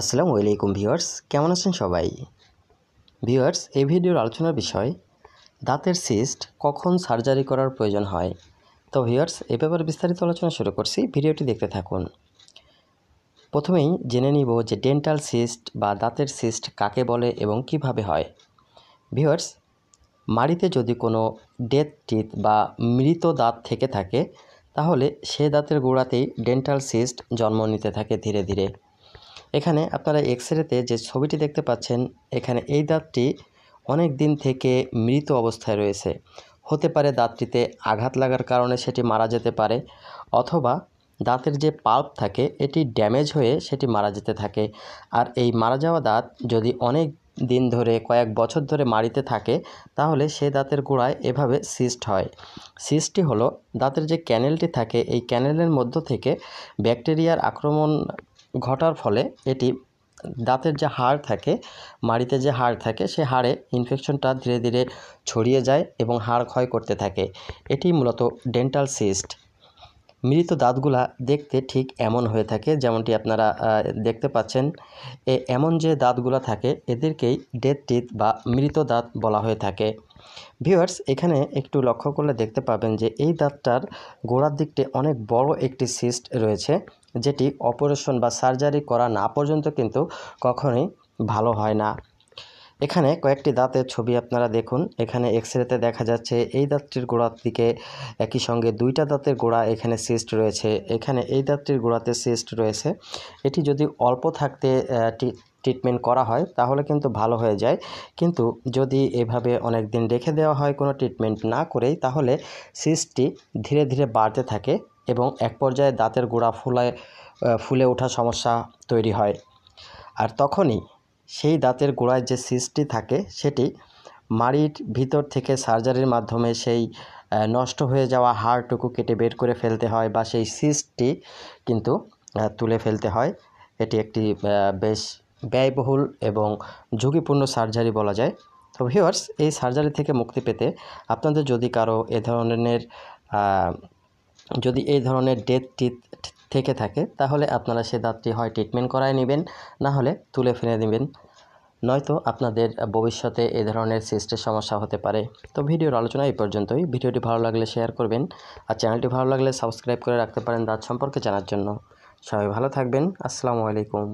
আসসালামু আলাইকুম ভিউয়ার্স কেমন আছেন সবাই ভিউয়ার্স এই ভিডিওর আলোচনার বিষয় দাঁতের সিস্ট কখন সার্জারি করার প্রয়োজন হয় তো ভিউয়ার্স এ ব্যাপারে বিস্তারিত আলোচনা শুরু করছি ভিডিওটি দেখতে থাকুন প্রথমেই জেনে নিব যে ডেন্টাল সিস্ট বা দাঁতের সিস্ট কাকে বলে এবং কিভাবে হয় ভিউয়ার্স মাড়িতে যদি কোনো ডেথ টিথ বা মৃত দাঁত থেকে থাকে তাহলে সে দাঁতের গোড়াতেই ডেন্টাল সিস্ট জন্ম নিতে থাকে ধীরে ধীরে এখানে আপনারা এক্স রেতে যে ছবিটি দেখতে পাচ্ছেন এখানে এই দাঁতটি অনেক দিন থেকে মৃত অবস্থায় রয়েছে হতে পারে দাঁতটিতে আঘাত লাগার কারণে সেটি মারা যেতে পারে অথবা দাঁতের যে পাল্প থাকে এটি ড্যামেজ হয়ে সেটি মারা যেতে থাকে আর এই মারা যাওয়া দাঁত যদি অনেক দিন ধরে কয়েক বছর ধরে মাড়িতে থাকে তাহলে সে দাঁতের গোড়ায় এভাবে সিস্ট হয় সিস্টটি হলো দাঁতের যে ক্যানেলটি থাকে এই ক্যানেলের মধ্য থেকে ব্যাকটেরিয়ার আক্রমণ ঘটার ফলে এটি দাঁতের যে হাড় থাকে মাড়িতে যে হাড় থাকে সে হাড়ে ইনফেকশনটা ধীরে ধীরে ছড়িয়ে যায় এবং হাড় ক্ষয় করতে থাকে এটি মূলত ডেন্টাল সিস্ট মৃত দাঁতগুলা দেখতে ঠিক এমন হয়ে থাকে যেমনটি আপনারা দেখতে পাচ্ছেন এ এমন যে দাঁতগুলা থাকে এদেরকেই ডেথ টিথ বা মৃত দাঁত বলা হয়ে থাকে ভিউয়ার্স এখানে একটু লক্ষ্য করলে দেখতে পাবেন যে এই দাঁতটার গোড়ার দিকটি অনেক বড় একটি সিস্ট রয়েছে যেটি অপারেশন বা সার্জারি করা না পর্যন্ত কিন্তু কখনোই ভালো হয় না এখানে কয়েকটি দাঁতের ছবি আপনারা দেখুন এখানে এক্স রেতে দেখা যাচ্ছে এই দাঁতটির গোড়ার দিকে একই সঙ্গে দুইটা দাঁতের গোড়া এখানে সিস্ট রয়েছে এখানে এই দাঁতটির গোড়াতে সিস্ট রয়েছে এটি যদি অল্প থাকতে ট্রিটমেন্ট করা হয় তাহলে কিন্তু ভালো হয়ে যায় কিন্তু যদি এভাবে অনেক দিন রেখে দেওয়া হয় কোনো ট্রিটমেন্ট না করেই তাহলে সিস্টটি ধীরে ধীরে বাড়তে থাকে এবং এক পর্যায়ে দাঁতের গোড়া ফুলায় ফুলে ওঠা সমস্যা তৈরি হয় আর তখনই সেই দাঁতের গোড়ায় যে সিস্টটি থাকে সেটি মাড়ির ভিতর থেকে সার্জারির মাধ্যমে সেই নষ্ট হয়ে যাওয়া হাড়টুকু কেটে বের করে ফেলতে হয় বা সেই সিস্টটি কিন্তু তুলে ফেলতে হয় এটি একটি বেশ ব্যয়বহুল এবং ঝুঁকিপূর্ণ সার্জারি বলা যায় তো ভিওয়ার্স এই সার্জারি থেকে মুক্তি পেতে আপনাদের যদি কারো এ ধরনের যদি এই ধরনের ডেথ টিথ থেকে থাকে তাহলে আপনারা সে দাঁতটি হয় ট্রিটমেন্ট করায় নেবেন না হলে তুলে ফেলে নেবেন নয়তো আপনাদের ভবিষ্যতে এ ধরনের সিস্টের সমস্যা হতে পারে তো ভিডিওর আলোচনা এই পর্যন্তই ভিডিওটি ভালো লাগলে শেয়ার করবেন আর চ্যানেলটি ভালো লাগলে সাবস্ক্রাইব করে রাখতে পারেন দাঁত সম্পর্কে জানার জন্য সবাই ভালো থাকবেন আসসালামু আলাইকুম